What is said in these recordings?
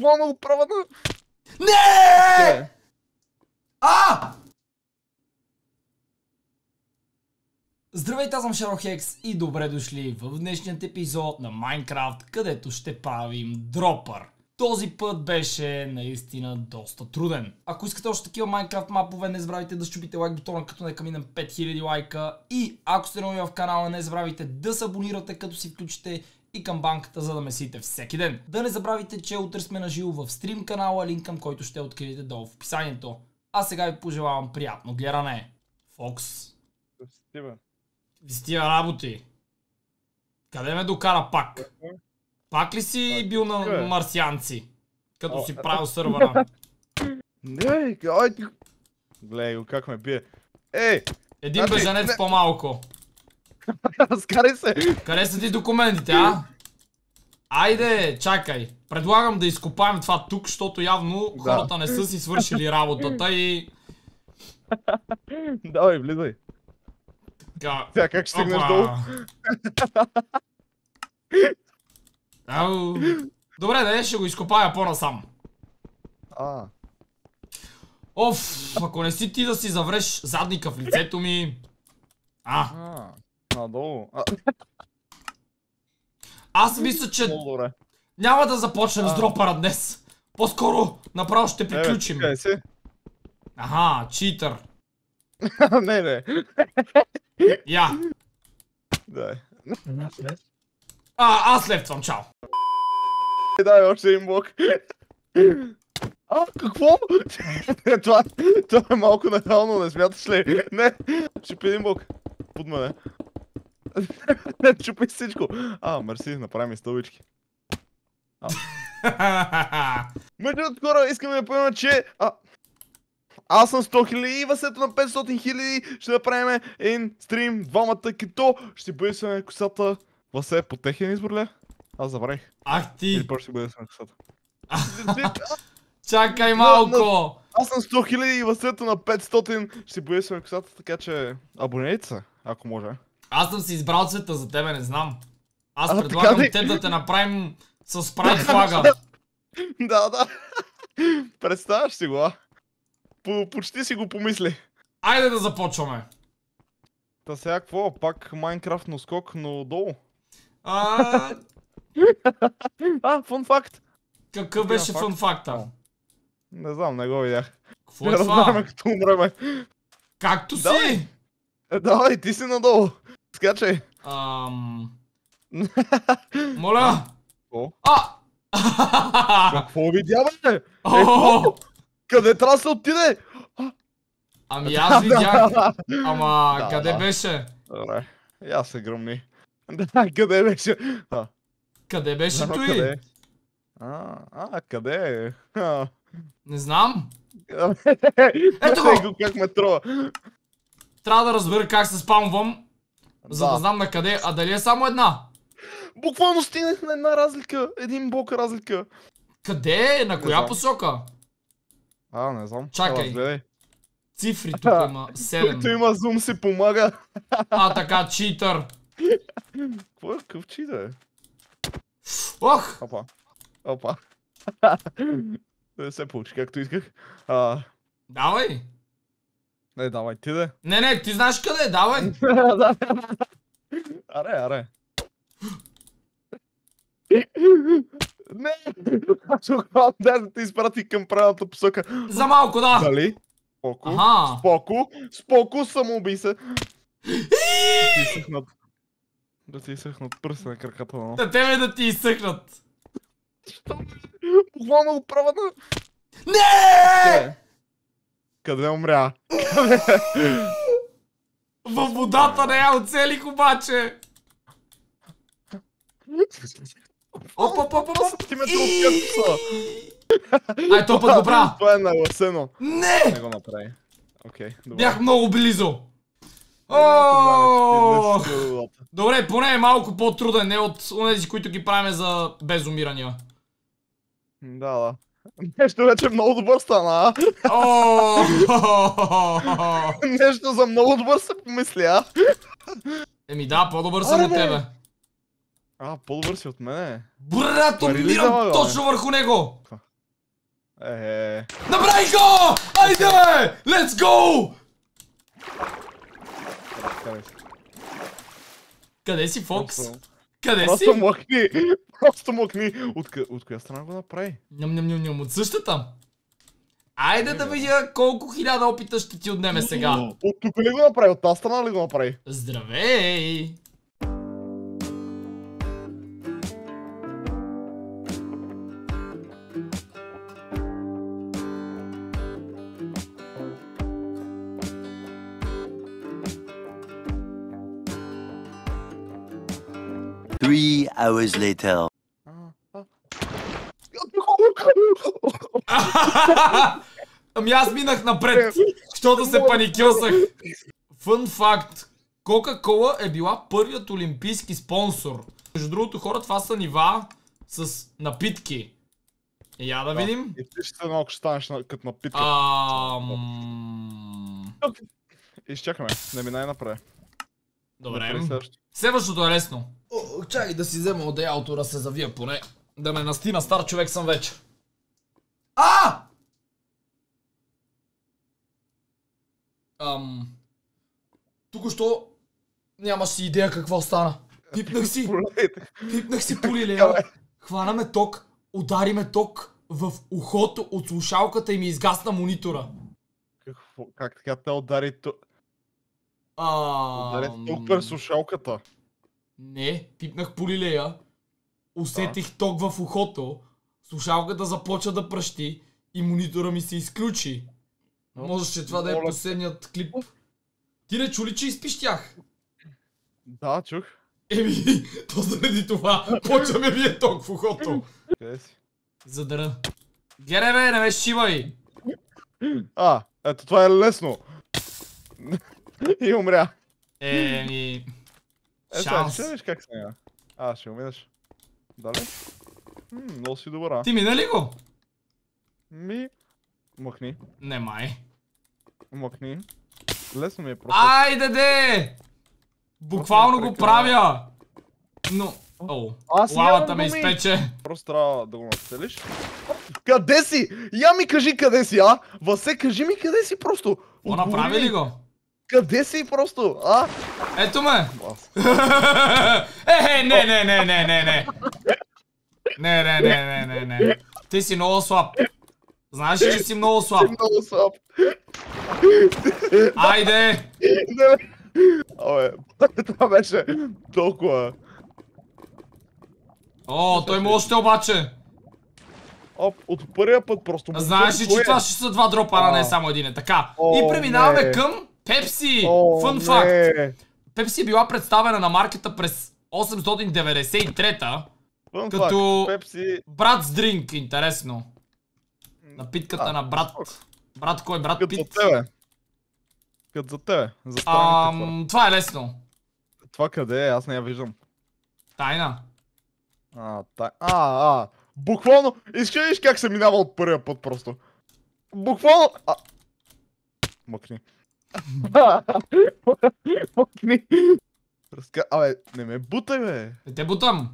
вона отправа на... Не! А! Здравейте, аз съм Хекс и добре дошли в днешният епизод на Майнкрафт, където ще правим дропър. Този път беше наистина доста труден. Ако искате още такива Майнкрафт мапове, не забравяйте да щупите лайк бутона, като не каминем 5000 лайка. И ако сте нови в канала, не забравяйте да се абонирате, като си включите и към банката, за да месите всеки ден. Да не забравите, че утре сме на живо в стрим канала, линк към който ще откриете долу в описанието. А сега ви пожелавам приятно гледане. Фокс. Стива. Стива работи. Къде ме докара пак? Пак ли си бил на е. марсианци? Като си правил сървъра. Не, ай ти... Гледай го как ме бие. Ей! Един значи, бежанец по-малко. Скарай се! Къде са ти документите, а? Айде, чакай. Предлагам да изкопаем това тук, защото явно да. хората не са си свършили работата и... Давай, влизай. Така... Тя как ще стигнеш долу? Ау... Добре, да ще го изкопая по-насам. А. Оф, ако не си ти да си завреш задника в лицето ми... А. Надолу. Аз мисля, че няма да започнем с дропара днес. По-скоро направо ще е, приключим. Аха, читър. Не, не. Я. Дай. А, аз левцвам, чао. Е, дай още един блок. А, какво? това, това е малко нахално, не смяташ ли? Не, ще пи един блок. Под мене. Чупи всичко. А, мерси, направим стълбички. Между от хора, искаме да поема, че... А, аз съм 100 хиляди и Васето на 500 хиляди ще направим един стрим двамата, като ще бъдесваме косата. Васе, по техен избор ли? Е? Аз забравих. Ах ти! Или първо ще бъдесваме косата. Чакай малко! Аз съм 100 хиляди и Васето на 500 ще бъдесваме косата, така че абонирайте се, ако може. Аз съм си избрал цвета за тебе, не знам. Аз а, предлагам да... теб да те направим с прайд флага. да, да. Представяш си го, а? По почти си го помисли. Айде да започваме. Та сега какво? Пак Майнкрафт на скок, но долу. А... а, фун факт. Какъв беше факт? а? Не знам, не го видях. Какво е това? Както си? Е, да, и ти си надолу. Скачай. Ам... Моля! О? А! Какво видя, бе? Е, къде трябва да се отиде? Ами аз видях. Ама да, къде да. беше? Добре. Я се гръмни. Да, къде беше? А. Къде беше той? Къде? Е. А, а, къде е? Не знам. Ето го! как ме трова. Трябва да разбера как се спамвам. За да, знам на къде, а дали е само една? Буквално стигнах на една разлика, един блок разлика. Къде? Е? На коя посока? А, не знам. Чакай. Цифри тук има 7. Който има зум си помага. а, така, читър. Кво е къв читър? Ох! Опа. Опа. не се получи както исках. Давай! Не, давай ти да. Е. Не, не, ти знаеш къде, е, давай. аре, аре. Не! Шоколад да те изпрати към правилната посока. За малко, да. Дали? Споко. Ага. Споко. Споко самоуби се. Да ти изсъхнат. Да ти изсъхнат пръсти на краката, но. Да тебе да ти изсъхнат. Буквално го правя на... Не! Е, къде умря? Във водата не я оцелих обаче! Опа, опа, опа, опа! Ти ме трупкъса! Ай, то път го правя! Това е нагласено! Не! Не го направи. Окей, добре. Бях много близо. Е, добре, поне е малко по-труден, не от тези, които ги правим за безумирания. Да, да. Нещо вече много добър стана, а? Нещо за много добър се помисля, а? Еми да, по-добър съм от тебе. А, по-добър си от мене. Брат, умирам точно върху него! Набрай е. Направи го! Айде! Let's go! Е, е, Къде си, Фокс? Къде си? Просто махни, Просто мокни. От, къ... от коя страна го направи? Ням, ням, ням, ням. От същата. Айде не, да видя колко хиляда опита ще ти отнеме сега. От тук ли го направи? От тази страна ли го направи? Здравей! Three hours later. Ами аз минах напред, защото се паникьосах. Фън факт. Кока-кола е била първият олимпийски спонсор. Между другото хора, това са нива с напитки. Е, я да, да видим. И ти ще се малко станеш като напитка. Ам... Изчакаме, не минай направи. Добре. Следващото е лесно. Чакай да си взема одеялото да се завия поне. Да ме настина стар човек съм вече. Ah! Ам... тук що няма си идея какво стана. Пипнах си. Пипнах си полилея. Хванаме ток. Удариме ток в ухото от слушалката и ми изгасна монитора. Какво? Как така те удари то? А... Удари ток през слушалката. Не, пипнах полилея. Усетих ток в ухото слушалката започва да пръщи и монитора ми се изключи. Може, че това да е последният клип. Ти не чули, че изпищях? Да, чух. Еми, то заради това почваме ми е толкова ухото! Къде си? Задъра. Гере бе, не ме шивай! А, ето това е лесно. И умря. Еми... Е, шанс. Е, ще видиш как сега. А, ще умираш. Дали? много си добра. Ти мина ли го? Ми... Махни. Не май. Махни. Лесно ми е просто. Айде де! Буквално го правя! Но... Оу, лавата ме изпече. Просто трябва да го нацелиш. Къде си? Я ми кажи къде си, а? Васе, кажи ми къде си просто. О, направи ли го? Къде си просто, а? Ето ме! Е, е, не, не, не, не, не, не. Е, не, не, не, не, не, не. Ти си много слаб. Знаеш, ли, че си много слаб. Много слаб. Айде! Абе, това беше толкова. О, той има още обаче. Оп, от първия път просто... Знаеш ли, че това ще са два дропа, а не само един е. Така, и преминаваме към Пепси. Фън факт. Пепси е била представена на маркета през 893-та Fun Като Пепси. брат с дринк, интересно. Напитката на брат. Брат кой? Брат Кът Пит? Като за тебе. Като за тебе. За Ам, това е лесно. Това къде е? Аз не я виждам. Тайна. А, тай... А, а. Буквално, искаш да видиш как се минава от първия път просто. Буквално... А... Мокни. Мокни. Разка... Абе, не ме бутай, бе. Не те бутам.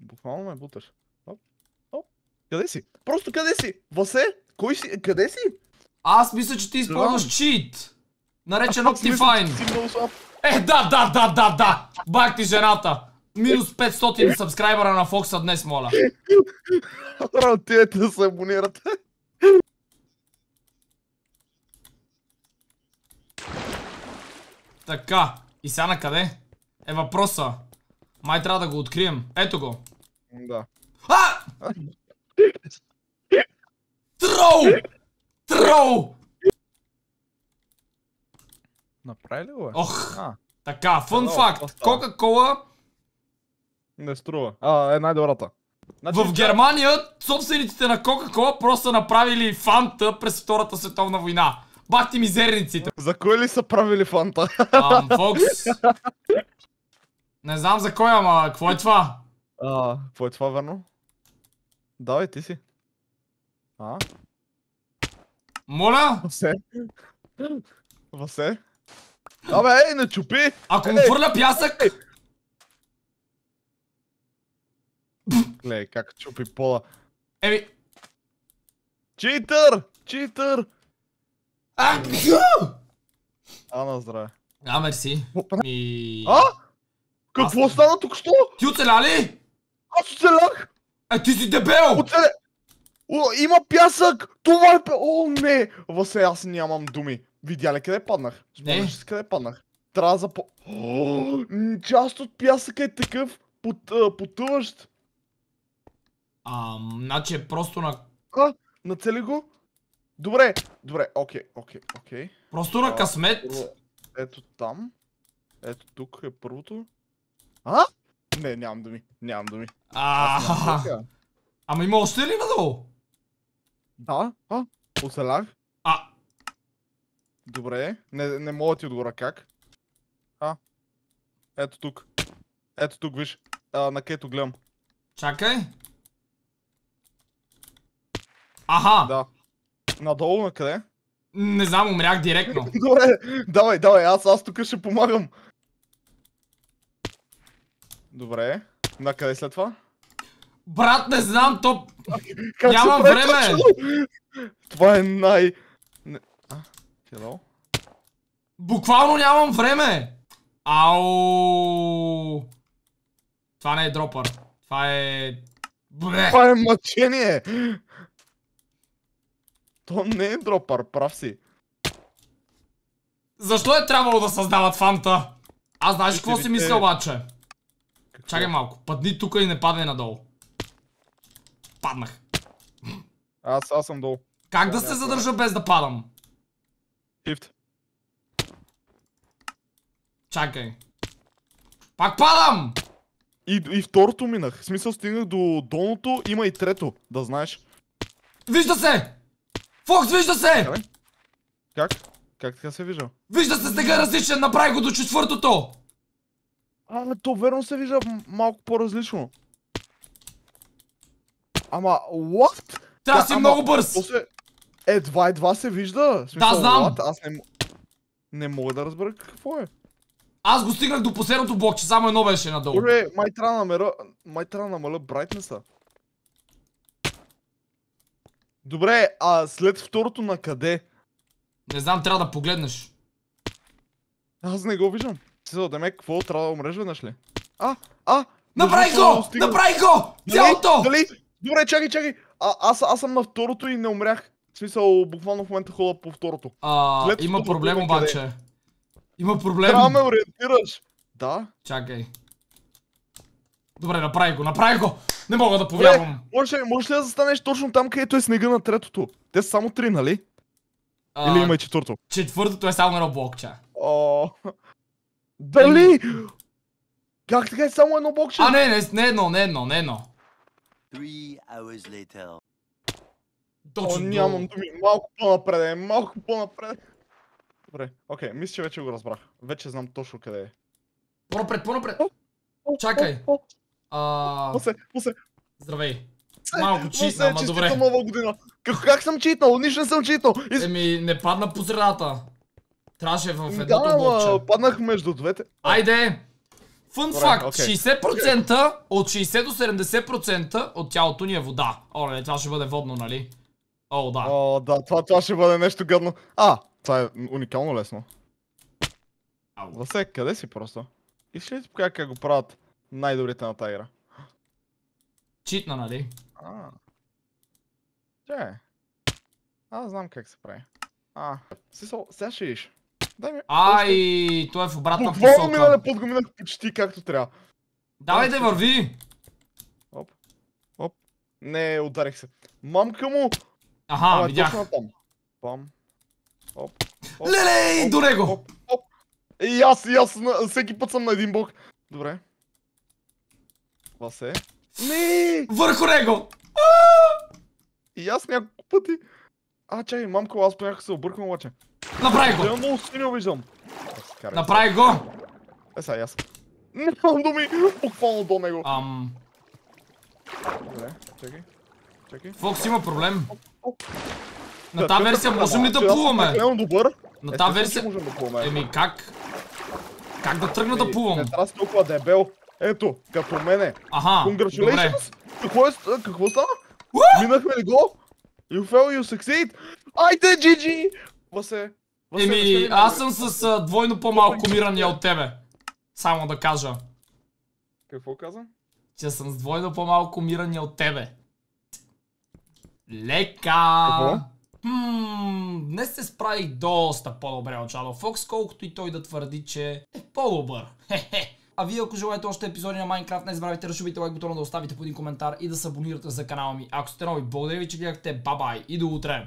Буквално ме буташ. Оп. Оп. Къде си? Просто къде си? Васе? Кой си? Къде си? Аз мисля, че ти използваш чит. Наречен Optifine. Е, да, да, да, да, да. Бак ти жената. Минус 500 сабскрайбера на Фокса днес, моля. Хора, отидете да се абонирате. Така. И сега на къде? Е въпроса. Май трябва да го открием. Ето го. Да. А! Троу! Троу! Направи ли го? Ох! А. Така, фън факт. Кока-кола... Не струва. А, е най-добрата. Значи, в Германия собствениците на Кока-Кола просто са направили фанта през Втората световна война. Бахти мизерниците. За кой ли са правили фанта? Ам, Фокс. Не знам за кой, ама какво е това? А, какво е това, верно? Давай, ти си. А? Моля! Васе. Васе. Абе, ей, не чупи! Ако му хвърля пясък! Глей, как чупи пола. Еми... Читър! Читър! А! А, на здраве. А, мерси. Ми... А? Какво стана тук що? Ти оцеля ли? Аз оцелях! А ти си дебел! Оцеле... О, има пясък! Това е... О, не! Васе, аз нямам думи. Видя ли къде паднах? Спомнеш си къде паднах? Трябва да запо... част от пясъка е такъв а, потъващ. Ам, значи е просто на... А, нацели го? Добре, добре, окей, окей, окей. Просто на късмет. Ето там. Ето тук е първото. А? Не, нямам думи. Нямам думи. А, Ама има още ли надолу? Да, а, оцелях. А. Добре, не, не мога ти отгора как. А, ето тук. Ето тук, виж. А, на кето гледам. Чакай. Аха. Да. Надолу на къде? Не знам, умрях директно. Добре, давай, давай, аз, аз тук ще помагам. Добре. На къде след това? Брат, не знам, то... Нямам време! Това е най... А, Буквално нямам време! Ау! Това не е дропър. Това е... Бле! Това е мъчение! То не е дропър, прав си. Защо е трябвало да създават фанта? Аз знаеш какво си мисля обаче? Чакай малко. Падни тук и не падай надолу. Паднах. Аз, аз съм долу. Как да, да се задържа без да падам? Shift. Чакай. Пак падам! И, и второто минах. В смисъл стигнах до долното, има и трето, да знаеш. Вижда се! Фокс, вижда се! Как? Как така се е вижда? Вижда се сега различен, направи го до четвъртото! А, то верно се вижда малко по-различно. Ама, what? Тя си ама, много бърз! После... Едва, едва се вижда. Смисъл, да, знам. What? Аз не, не мога да разбера какво е. Аз го стигнах до последното блокче, само едно беше надолу. Добре, май трябва да намера... Май трябва да намаля брайтнеса. Добре, а след второто на къде? Не знам, трябва да погледнеш. Аз не го виждам смисъл, да ме какво трябва да умреш веднъж ли? А, а! Направи го! Направи го! Цялото! Дали? Нали? Добре, чакай, чакай! А, аз, аз съм на второто и не умрях. В смисъл, буквално в момента хода по второто. А, има проблем е. обаче. Има проблем. Трябва ме ориентираш. Да. Чакай. Добре, направи го, направи го! Не мога да повярвам. Е, може, може ли да застанеш точно там, където е снега на третото? Те са само три, нали? А, Или има и четвърто? Четвъртото е само едно блокче. О, дали? Ами- как така е само едно бокче? А, не, не, не едно, не едно, не едно. Точно. О, нямам думи. Малко по-напред, е, малко по-напред. Добре, окей, мисля, че вече го разбрах. Вече знам точно къде е. По-напред, по-напред. Чакай. А... Пусе, пусе. Здравей. Малко читна, ама добре. нова година. Как, съм читнал? Нищо не съм читнал. Из... Еми, не падна по средата. Трябваше в едното да, блокче. паднах между двете. Айде! Фън факт, okay. 60% от 60 до 70% от тялото ни е вода. Оле, това ще бъде водно, нали? О, да. О, да, това, това ще бъде нещо гадно. А, това е уникално лесно. Васе, къде си просто? Искаш ли ти как го правят най-добрите на тази игра? Читна, нали? А. Че. Аз знам как се прави. А, сега ще видиш. Ай, той е в обратна посока. Буквално минале път го минах почти както трябва. Давай да върви! Оп. Оп. Не, ударих се. Мамка му! Аха, видях. Там. Пам. Оп. оп до него! И аз, и аз, всеки път съм на един бок. Добре. Това се е. Не! Върху него! И аз няколко пъти. А, чай, мамко, аз понякога се обърквам, обаче. Направи го! много синьо виждам. Е, Направи го! Е, сега аз. Нямам думи, буквално до него. Ам... Добре, чакай. Чакай. Фокс има проблем. На тази е версия можем ли да плуваме? Не Нямам добър. На е, тази версия... Еми как? Как да тръгна да плувам? Не трябва да си толкова дебел. Ето, като мене. Аха, добре. Какво стана? Минахме ли го? You fail, you succeed. Айде, GG! Васе. Васе Еми, аз съм с двойно по-малко мирания от тебе. Само да кажа. Какво каза? Че съм с двойно по-малко мирания от тебе. Лека! Какво? днес се справих доста по-добре от Shadow Fox, колкото и той да твърди, че е по-добър. Хе-хе. А вие, ако желаете още епизоди на Майнкрафт, не забравяйте да шубите лайк бутона, да оставите по един коментар и да се абонирате за канала ми. Ако сте нови, благодаря ви, че гледахте. Бабай и до утре!